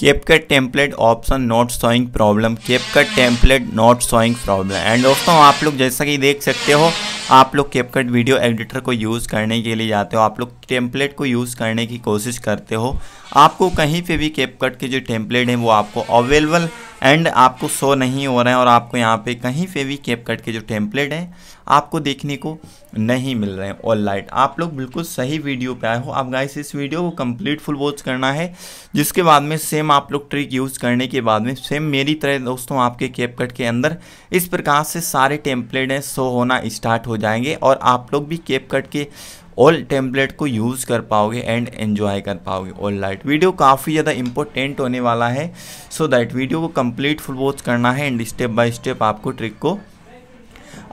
केपकट template option not showing problem CapCut template not showing problem and दोस्तों आप लोग जैसा कि देख सकते हो आप लोग केपकट वीडियो एडिटर को यूज़ करने के लिए जाते हो आप लोग टेम्पलेट को यूज़ करने की कोशिश करते हो आपको कहीं पे भी केपकट के जो टेम्पलेट हैं वो आपको अवेलेबल एंड आपको सो नहीं हो रहे हैं और आपको यहाँ पे कहीं पे भी केप कट के जो टेम्पलेट हैं आपको देखने को नहीं मिल रहे हैं ऑल लाइट आप लोग बिल्कुल सही वीडियो पे आए हो आप गाइस इस वीडियो को कंप्लीट फुल वॉच करना है जिसके बाद में सेम आप लोग ट्रिक यूज़ करने के बाद में सेम मेरी तरह दोस्तों आपके कैप कट के अंदर इस प्रकार से सारे टेम्पलेट हैं शो होना स्टार्ट हो जाएंगे और आप लोग भी कैप कट के ऑल टेम्पलेट को यूज़ कर पाओगे एंड एन्जॉय कर पाओगे ऑल लाइट वीडियो काफ़ी ज़्यादा इंपॉर्टेंट होने वाला है सो so दैट वीडियो को कम्प्लीट फुल वॉच करना है एंड स्टेप बाई स्टेप आपको ट्रिक को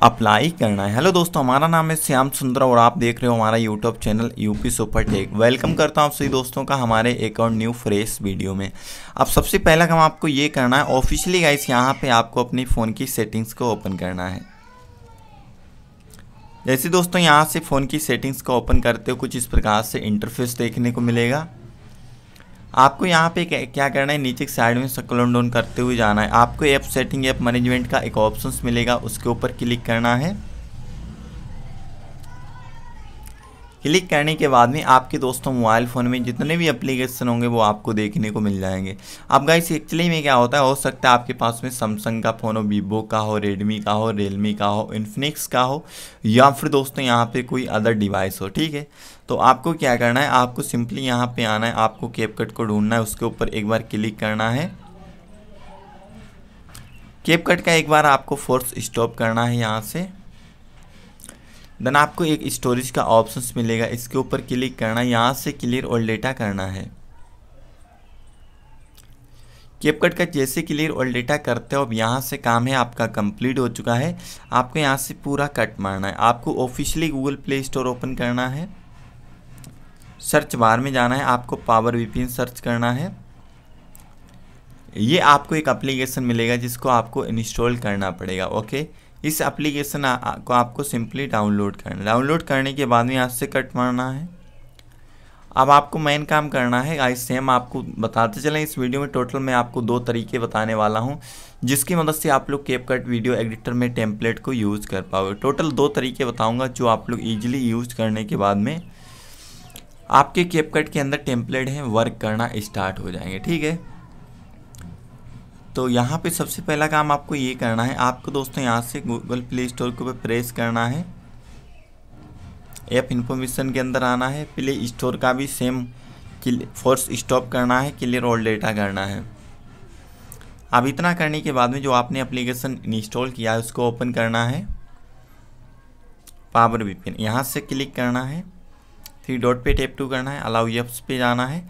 अप्लाई करना है हेलो दोस्तों हमारा नाम है श्याम सुंदर और आप देख रहे हो हमारा YouTube channel UP super tech welcome करता हूँ आप सभी दोस्तों का हमारे एक और न्यू फ्रेश वीडियो में अब सबसे पहला काम आपको ये करना है ऑफिशियली गाइस यहाँ पे आपको अपनी फ़ोन की सेटिंग्स को ओपन करना है जैसे दोस्तों यहाँ से फ़ोन की सेटिंग्स को ओपन करते हो कुछ इस प्रकार से इंटरफेस देखने को मिलेगा आपको यहाँ पे क्या करना है नीचे साइड में स्क्रॉल डाउन करते हुए जाना है आपको ऐप सेटिंग ऐप मैनेजमेंट का एक ऑप्शन मिलेगा उसके ऊपर क्लिक करना है क्लिक करने के बाद में आपके दोस्तों मोबाइल फ़ोन में जितने भी एप्लीकेशन होंगे वो आपको देखने को मिल जाएंगे अब गाइस एक्चुअली में क्या होता है हो सकता है आपके पास में सैमसंग का फ़ोन हो वीवो का हो रेडमी का हो रियलमी का हो इन्फिनिक्स का हो या फिर दोस्तों यहाँ पर कोई अदर डिवाइस हो ठीक है तो आपको क्या करना है आपको सिंपली यहाँ पर आना है आपको केपकट को ढूंढना है उसके ऊपर एक बार क्लिक करना है केप कट का एक बार आपको फोर्स स्टॉप करना है यहाँ से देन आपको एक स्टोरेज का ऑप्शन मिलेगा इसके ऊपर क्लिक करना यहाँ से क्लियर ऑल डेटा करना है केपकट का जैसे क्लियर ऑल डेटा करते हो अब यहाँ से काम है आपका कंप्लीट हो चुका है आपको यहाँ से पूरा कट मारना है आपको officially Google Play Store open करना है सर्च बार में जाना है आपको पावर वीपीएन सर्च करना है ये आपको एक एप्लीकेशन मिलेगा जिसको आपको इंस्टॉल करना पड़ेगा ओके इस एप्लीकेशन को आपको सिंपली डाउनलोड करना डाउनलोड करने के बाद में यहाँ से कट मारना है अब आपको मेन काम करना है आई सेम आपको बताते चलें इस वीडियो में टोटल मैं आपको दो तरीके बताने वाला हूँ जिसकी मदद से आप लोग केप कट वीडियो एडिटर में टेम्पलेट को यूज़ कर पाओगे टोटल दो तरीके बताऊँगा जो आप लोग ईजिली यूज़ करने के बाद में आपके केप कट के अंदर टेम्पलेट हैं वर्क करना स्टार्ट हो जाएंगे ठीक है तो यहाँ पे सबसे पहला काम आपको ये करना है आपको दोस्तों यहाँ से गूगल प्ले स्टोर के ऊपर प्रेस करना है ऐप इन्फॉर्मेशन के अंदर आना है प्ले स्टोर का भी सेम फोर्स स्टॉप करना है क्लियर ऑल डेटा करना है अब इतना करने के बाद में जो आपने एप्लीकेशन इंस्टॉल किया है उसको ओपन करना है पावर वीपिन यहाँ से क्लिक करना है थ्री डॉट पे टैप टू करना है अलाउ एप्स पे जाना है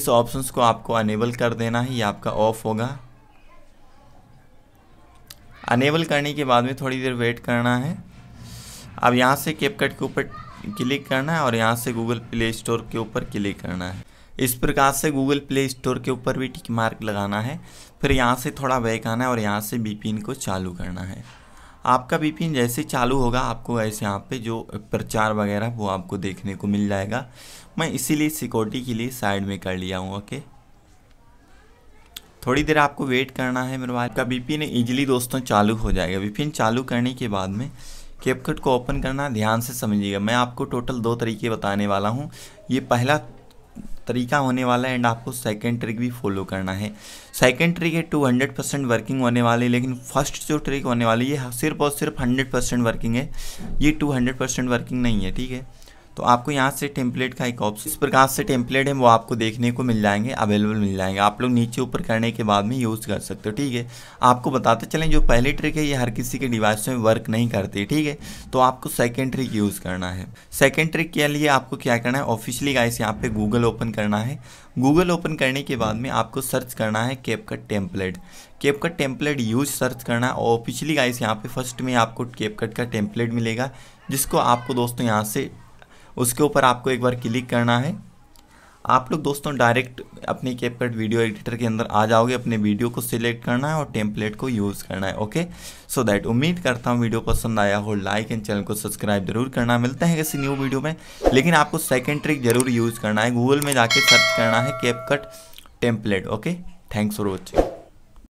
इस ऑप्शंस को आपको अनेबल कर देना है ये आपका ऑफ होगा अनेबल करने के बाद में थोड़ी देर वेट करना है अब यहाँ से कैपकट के ऊपर क्लिक करना है और यहाँ से गूगल प्ले स्टोर के ऊपर क्लिक करना है इस प्रकार से गूगल प्ले स्टोर के ऊपर भी टिक मार्क लगाना है फिर यहाँ से थोड़ा बैक आना है और यहाँ से बी को चालू करना है आपका बी जैसे चालू होगा आपको ऐसे यहाँ पे जो प्रचार वगैरह वो आपको देखने को मिल जाएगा मैं इसीलिए सिक्योरिटी के लिए साइड में कर लिया हूँ ओके थोड़ी देर आपको वेट करना है मेरे वाइफ का विपिन ईजिली दोस्तों चालू हो जाएगा विपिन चालू करने के बाद में कैपकट को ओपन करना ध्यान से समझिएगा मैं आपको टोटल दो तरीके बताने वाला हूँ ये पहला तरीका होने वाला है एंड आपको सेकेंड ट्रिक भी फॉलो करना है सेकेंड ट्रिक है टू हंड्रेड परसेंट वर्किंग होने वाली है लेकिन फर्स्ट जो ट्रिक होने वाली है सिर्फ और सिर्फ हंड्रेड परसेंट वर्किंग है ये टू हंड्रेड परसेंट वर्किंग नहीं है ठीक है तो आपको यहाँ से टेम्पलेट का एक ऑप्शन इस प्रकार से टेम्पलेट है वो आपको देखने को मिल जाएंगे अवेलेबल मिल जाएंगे आप लोग नीचे ऊपर करने के बाद में यूज़ कर सकते हो ठीक है आपको बताते चलें जो पहली ट्रिक है ये हर किसी के डिवाइस में वर्क नहीं करती ठीक है तो आपको सेकेंड ट्रिक यूज़ करना है सेकेंड ट्रिक के लिए आपको क्या करना है ऑफिशियली गाइस यहाँ पर गूगल ओपन करना है गूगल ओपन करने के बाद में आपको सर्च करना है कैप का template CapCut template use search करना है और पिछली गाइस यहाँ पे फर्स्ट में आपको केप कट का टेम्पलेट मिलेगा जिसको आपको दोस्तों यहाँ से उसके ऊपर आपको एक बार क्लिक करना है आप लोग दोस्तों डायरेक्ट अपने कैपकट वीडियो एडिटर के अंदर आ जाओगे अपने वीडियो को सिलेक्ट करना है और टेम्पलेट को यूज़ करना है ओके सो दैट उम्मीद करता हूँ वीडियो पसंद आया हो लाइक एंड चैनल को सब्सक्राइब जरूर करना मिलते हैं किसी न्यू वीडियो में लेकिन आपको सेकेंड ट्रिक जरूर यूज़ करना है गूगल में जाके सर्च करना है CapCut template okay thanks for watching